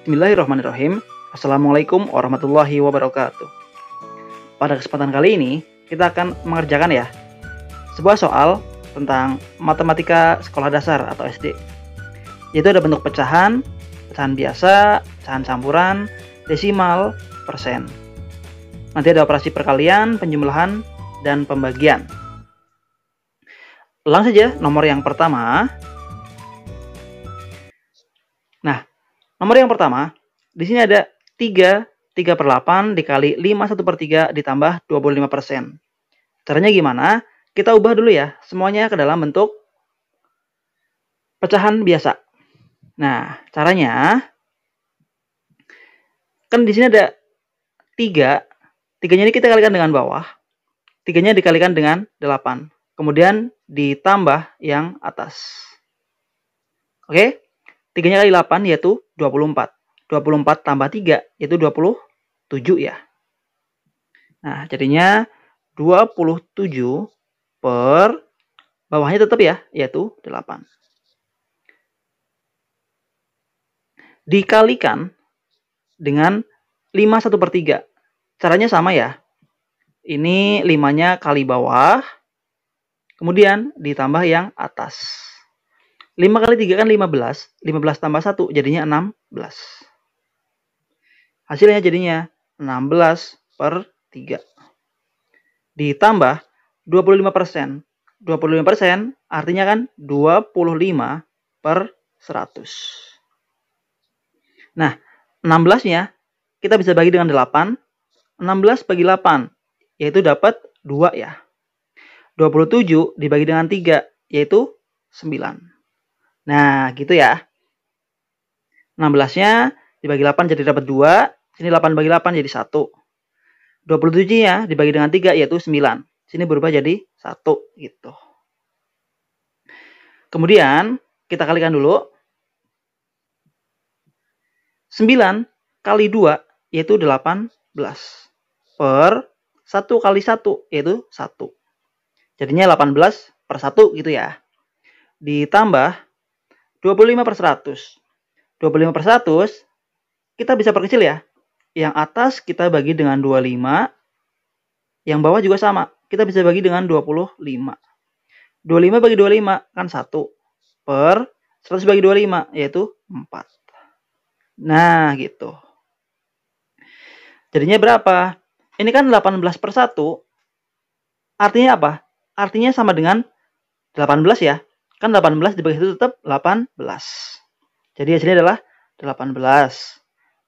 Bismillahirrahmanirrahim. Assalamualaikum warahmatullahi wabarakatuh. Pada kesempatan kali ini, kita akan mengerjakan ya sebuah soal tentang matematika sekolah dasar atau SD. Yaitu ada bentuk pecahan, pecahan biasa, pecahan campuran, desimal, persen. Nanti ada operasi perkalian, penjumlahan, dan pembagian. Langsung saja nomor yang pertama, Nomor yang pertama, di sini ada 3, 3 per 8 dikali 5, 1 per 3 ditambah 25%. persen. Caranya gimana? Kita ubah dulu ya, semuanya ke dalam bentuk pecahan biasa. Nah, caranya, kan di sini ada 3, tiganya ini kita kalikan dengan bawah, 3 nya dikalikan dengan 8. Kemudian ditambah yang atas. Oke? Okay? 3-nya kali 8 yaitu 24. 24 tambah 3 yaitu 27 ya. Nah, jadinya 27 per bawahnya tetap ya, yaitu 8. Dikalikan dengan 5 1 per 3. Caranya sama ya. Ini 5-nya kali bawah. Kemudian ditambah yang atas. 5 kali 3 kan 15. 15 tambah 1 jadinya 16. Hasilnya jadinya 16 per 3. Ditambah 25 persen. 25 persen artinya kan 25 per 100. Nah, 16-nya kita bisa bagi dengan 8. 16 bagi 8 yaitu dapat 2 ya. 27 dibagi dengan 3 yaitu 9. Nah, gitu ya. 16-nya dibagi 8 jadi dapat 2. Sini 8 bagi 8 jadi 1. 27-nya dibagi dengan 3 yaitu 9. Sini berubah jadi 1 gitu. Kemudian kita kalikan dulu. 9 kali 2 yaitu 18 per 1 kali 1 yaitu 1. Jadinya 18 per 1 gitu ya. Ditambah 25 per 100. 25 per 100, kita bisa perkecil ya. Yang atas kita bagi dengan 25, yang bawah juga sama. Kita bisa bagi dengan 25. 25 bagi 25 kan 1 per 100 bagi 25 yaitu 4. Nah, gitu. Jadinya berapa? Ini kan 18 per 1. Artinya apa? Artinya sama dengan 18 ya. Kan 18 dibagi 1 tetap 18. Jadi hasilnya adalah 18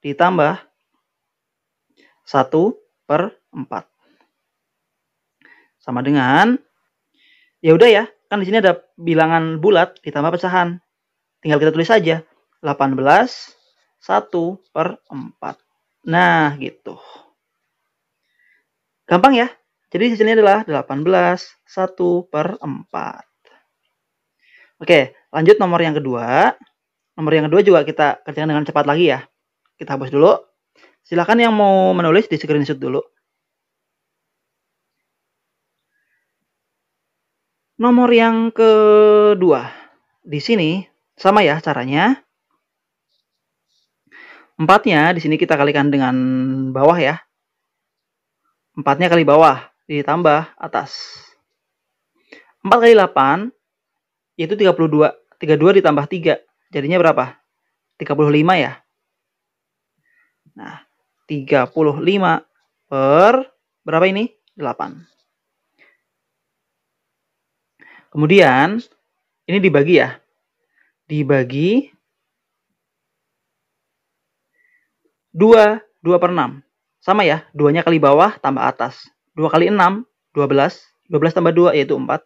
ditambah 1 per 4. Sama dengan, ya udah ya, kan di sini ada bilangan bulat ditambah pecahan. Tinggal kita tulis saja 18 1 per 4. Nah, gitu. Gampang ya? Jadi hasilnya adalah 18 1 per 4. Oke, lanjut nomor yang kedua. Nomor yang kedua juga kita kerjakan dengan cepat lagi ya. Kita hapus dulu. Silahkan yang mau menulis di screenshot dulu. Nomor yang kedua. Di sini sama ya caranya. Empatnya di sini kita kalikan dengan bawah ya. Empatnya kali bawah ditambah atas. Empat kali delapan. Yaitu 32. 32 ditambah 3. Jadinya berapa? 35 ya. Nah, 35 per berapa ini? 8. Kemudian, ini dibagi ya. Dibagi 2, 2 per 6. Sama ya, 2-nya kali bawah tambah atas. 2 kali 6, 12. 12 tambah 2 yaitu 14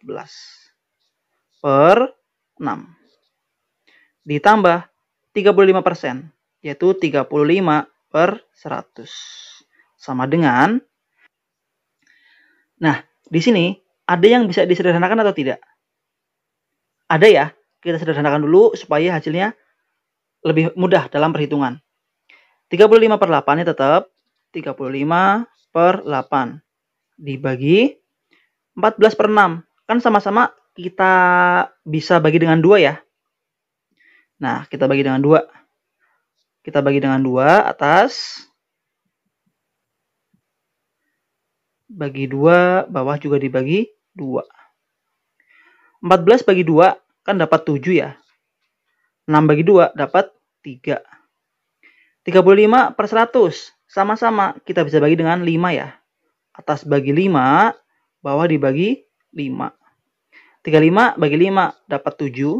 per 6. Ditambah 35%, persen, yaitu 35 per 100. Sama dengan, nah di sini ada yang bisa disederhanakan atau tidak? Ada ya, kita sederhanakan dulu supaya hasilnya lebih mudah dalam perhitungan. 35 per 8 ini tetap 35 per 8 dibagi 14 per 6. Kan sama-sama kita bisa bagi dengan dua ya. Nah, kita bagi dengan dua. Kita bagi dengan dua atas. Bagi dua, bawah juga dibagi dua. 14 bagi 2 kan dapat 7 ya. 6 bagi 2 dapat 3. 35 per 100 sama-sama kita bisa bagi dengan 5 ya. Atas bagi 5, bawah dibagi 5. 35 bagi 5 dapat 7. 100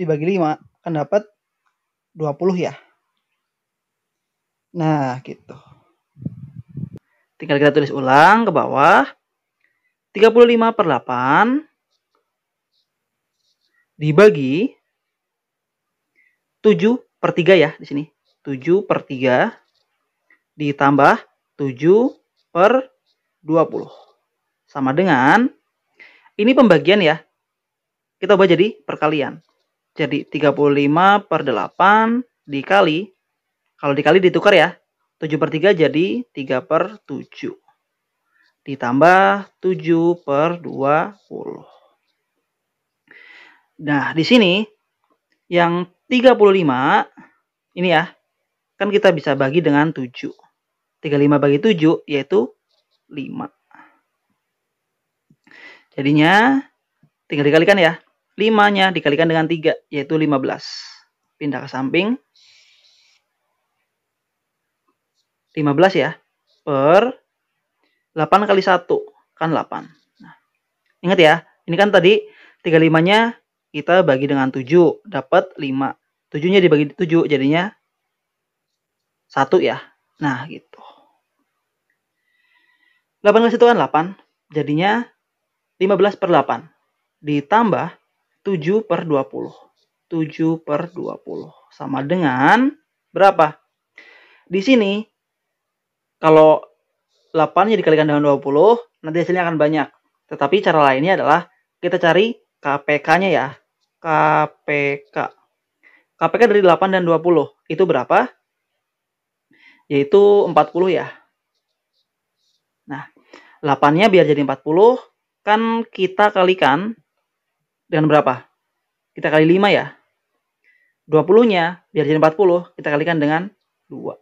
dibagi 5 akan dapat 20 ya. Nah, gitu. Tinggal kita tulis ulang ke bawah. 35 per 8 dibagi 7 per 3 ya di sini. 7 per 3 ditambah 7 per 20 sama dengan ini pembagian ya. Kita ubah jadi perkalian. Jadi 35 per 8 dikali. Kalau dikali ditukar ya. 7 per 3 jadi 3 per 7. Ditambah 7 per 20. Nah, di sini yang 35 ini ya. Kan kita bisa bagi dengan 7. 35 bagi 7 yaitu 5. Jadinya tinggal dikalikan ya. 5-nya dikalikan dengan 3, yaitu 15. Pindah ke samping. 15 ya. Per 8 kali 1, kan 8. Nah, ingat ya, ini kan tadi 35-nya kita bagi dengan 7, dapat 5. 7-nya dibagi 7, jadinya 1 ya. Nah, gitu. 8 kali 1 kan 8, jadinya 15 per 8 ditambah 7 per 20. 7 per 20. Sama dengan berapa? Di sini, kalau 8-nya dikalikan dengan 20, nanti hasilnya akan banyak. Tetapi cara lainnya adalah kita cari KPK-nya ya. KPK. KPK dari 8 dan 20. Itu berapa? Yaitu 40 ya. Nah, 8-nya biar jadi 40, kan kita kalikan dengan berapa? Kita kali 5 ya. 20-nya biar jadi 40, kita kalikan dengan 2.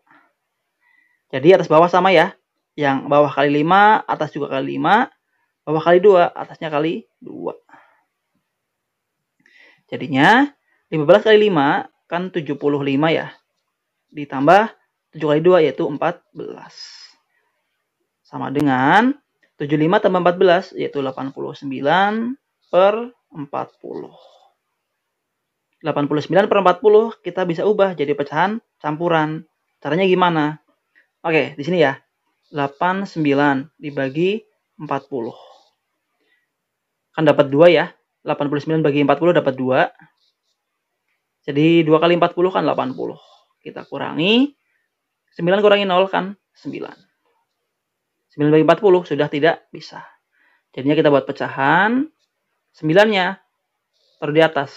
Jadi atas bawah sama ya. Yang bawah kali 5, atas juga kali 5, bawah kali 2, atasnya kali 2. Jadinya 15 kali 5 kan 75 ya. Ditambah 7 kali 2 yaitu 14. Sama dengan 75 tambah 14 yaitu 89 per 40. 89 per 40 kita bisa ubah jadi pecahan campuran. Caranya gimana? Oke, di sini ya. 89 dibagi 40. Kan dapat 2 ya. 89 bagi 40 dapat 2. Jadi 2 kali 40 kan 80. Kita kurangi. 9 kurangi 0 kan 9. 9 bagi 40 sudah tidak bisa. Jadinya kita buat pecahan 9-nya taruh di atas.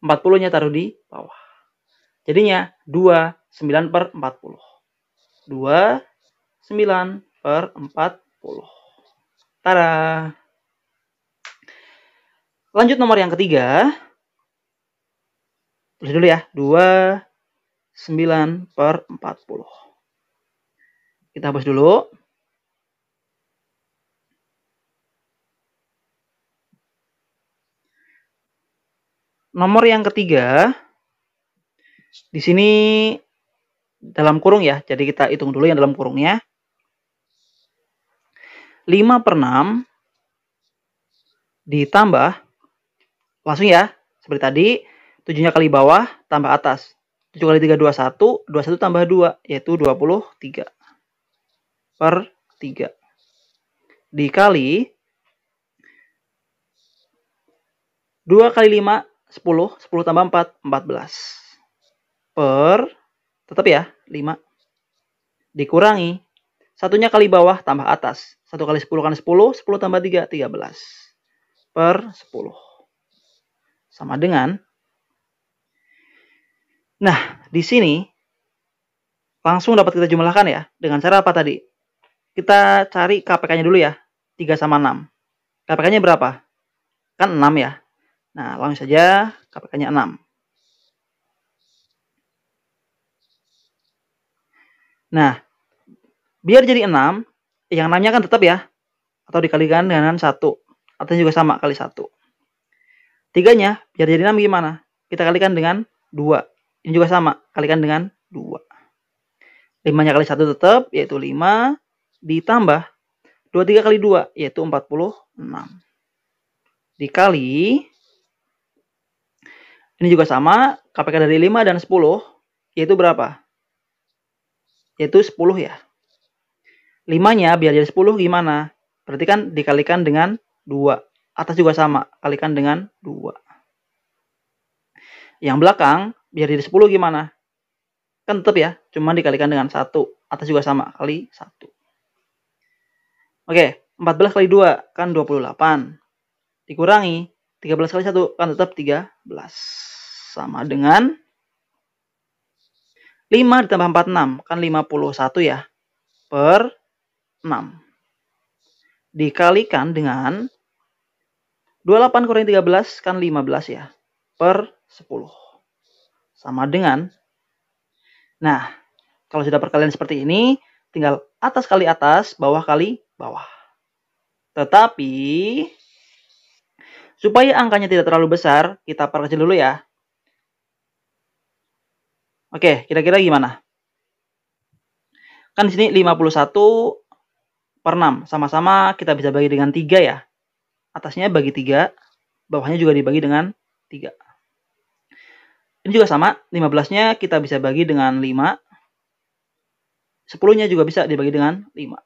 40-nya taruh di bawah. Jadinya 2 9 per 40. 2 9 per 40. Tara. Lanjut nomor yang ketiga. Tulis dulu ya. 2 9 per 40. Kita hapus dulu. Nomor yang ketiga, di sini dalam kurung ya, jadi kita hitung dulu yang dalam kurungnya. 5 per 6 ditambah, langsung ya, seperti tadi, 7-nya kali bawah, tambah atas. 7 kali 3, 21, 21 tambah 2, yaitu 23 per 3. Dikali 2 kali 5, 10. 10 tambah 4, 14. Per, tetap ya, 5. Dikurangi. Satunya kali bawah tambah atas. 1 kali 10 kali 10, 10 tambah 3, 13. Per 10. Sama dengan. Nah, di sini langsung dapat kita jumlahkan ya. Dengan cara apa tadi? Kita cari KPK-nya dulu ya. 3 sama 6. KPK-nya berapa? Kan 6 ya. Nah, langsung saja KPK-nya 6. Nah, biar jadi 6, yang 6-nya kan tetap ya. Atau dikalikan dengan 1. Atau juga sama kali 1. 3-nya, biar jadi 6 gimana? Kita kalikan dengan 2. Ini juga sama, kalikan dengan 2. 5-nya kali 1 tetap, yaitu 5 ditambah 23 kali 2 yaitu 46. Dikali ini juga sama KPK dari 5 dan 10 yaitu berapa? Yaitu 10 ya. 5-nya biar jadi 10 gimana? Berarti kan dikalikan dengan 2. Atas juga sama, kalikan dengan 2. Yang belakang biar jadi 10 gimana? Kan tetap ya, cuma dikalikan dengan 1. Atas juga sama, kali 1. Oke, 14 kali 2 kan 28. Dikurangi 13 kali 1 kan tetap 13. Sama dengan 5 ditambah 46 kan 51 ya. Per 6. Dikalikan dengan 28 kurang 13 kan 15 ya. Per 10. Sama dengan. Nah, kalau sudah perkalian seperti ini, tinggal atas kali atas, bawah kali bawah. Tetapi supaya angkanya tidak terlalu besar, kita perkecil dulu ya. Oke, kira-kira gimana? Kan di sini 51 per 6. Sama-sama kita bisa bagi dengan 3 ya. Atasnya bagi 3, bawahnya juga dibagi dengan 3. Ini juga sama, 15-nya kita bisa bagi dengan 5. 10-nya juga bisa dibagi dengan 5.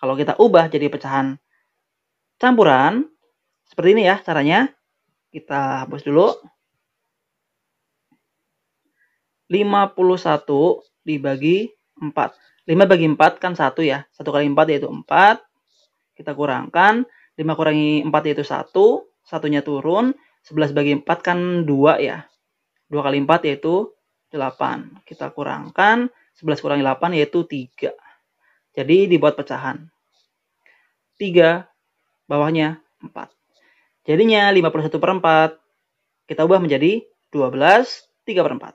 Kalau kita ubah jadi pecahan campuran, seperti ini ya caranya. Kita hapus dulu. 51 dibagi 4. 5 bagi 4 kan 1 ya. 1 kali 4 yaitu 4. Kita kurangkan. 5 kurangi 4 yaitu 1. Satunya turun. 11 bagi 4 kan 2 ya. 2 kali 4 yaitu 8. Kita kurangkan. 11 kurangi 8 yaitu 3. Jadi dibuat pecahan. 3 bawahnya 4. Jadinya 51 per 4 kita ubah menjadi 12 3 per 4.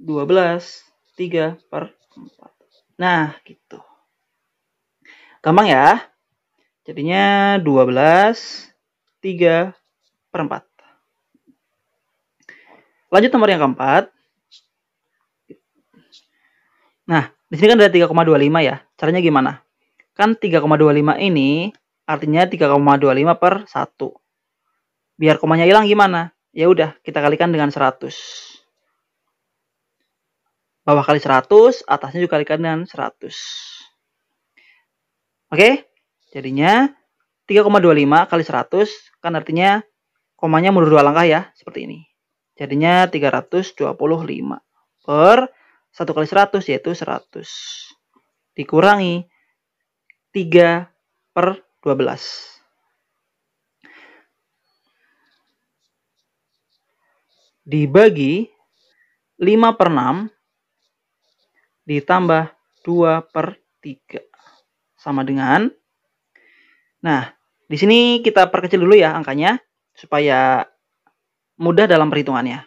12 3 per 4. Nah, gitu. Gampang ya? Jadinya 12 3 per 4. Lanjut nomor yang keempat. Nah, di sini kan ada 3,25 ya. Caranya gimana? Kan 3,25 ini artinya 3,25 per 1. Biar komanya hilang gimana? Ya udah, kita kalikan dengan 100 bawah kali 100, atasnya juga kalikan dengan 100. Oke, jadinya 3,25 kali 100 kan artinya komanya mundur dua langkah ya, seperti ini. Jadinya 325 per 1 kali 100 yaitu 100. Dikurangi 3 per 12. Dibagi 5 per 6 ditambah 2 per 3. Sama dengan. Nah, di sini kita perkecil dulu ya angkanya supaya mudah dalam perhitungannya.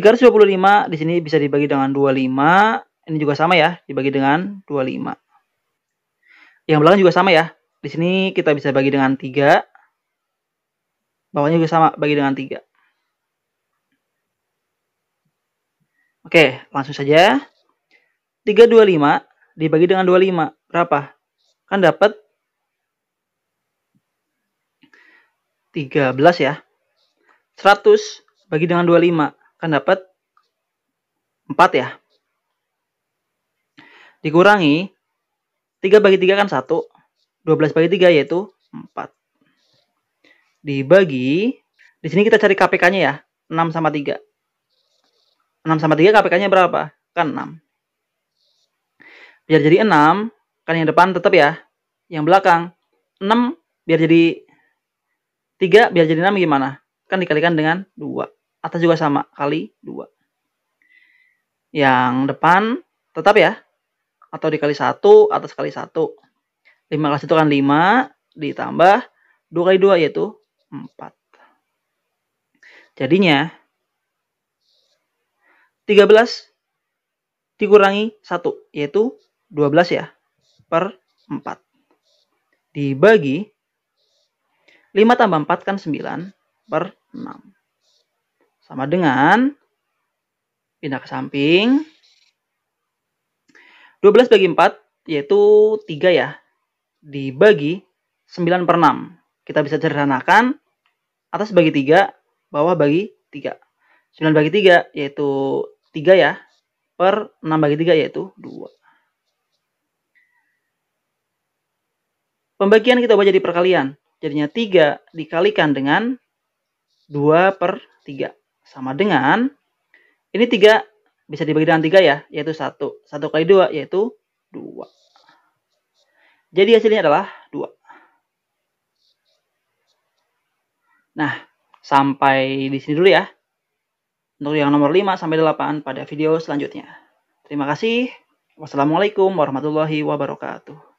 325 di sini bisa dibagi dengan 25. Ini juga sama ya, dibagi dengan 25. Yang belakang juga sama ya. Di sini kita bisa bagi dengan 3. Bawahnya juga sama, bagi dengan 3. Oke, langsung saja. 325 dibagi dengan 25. Berapa? Kan dapat 13 ya. 100 bagi dengan 25 kan dapat 4 ya. Dikurangi 3 bagi 3 kan 1. 12 bagi 3 yaitu 4. Dibagi, di sini kita cari KPK-nya ya. 6 sama 3. 6 sama 3 KPK-nya berapa? Kan 6. Biar jadi 6, kan yang depan tetap ya. Yang belakang 6 biar jadi 3 biar jadi 6 gimana? Kan dikalikan dengan 2 atas juga sama kali 2. Yang depan tetap ya atau dikali 1 atas kali 1. 5 kan kali 1 kan 5 ditambah 2 kali 2 yaitu 4. Jadinya 13 dikurangi 1 yaitu 12 ya per 4. Dibagi 5 tambah 4 kan 9 per 6 sama dengan pindah ke samping. 12 bagi 4 yaitu 3 ya. Dibagi 9 per 6. Kita bisa sederhanakan atas bagi 3, bawah bagi 3. 9 bagi 3 yaitu 3 ya. Per 6 bagi 3 yaitu 2. Pembagian kita ubah jadi perkalian. Jadinya 3 dikalikan dengan 2 per 3 sama dengan ini tiga bisa dibagi dengan tiga ya, yaitu satu. Satu kali dua yaitu dua. Jadi hasilnya adalah dua. Nah, sampai di sini dulu ya. Untuk yang nomor lima sampai delapan pada video selanjutnya. Terima kasih. Wassalamualaikum warahmatullahi wabarakatuh.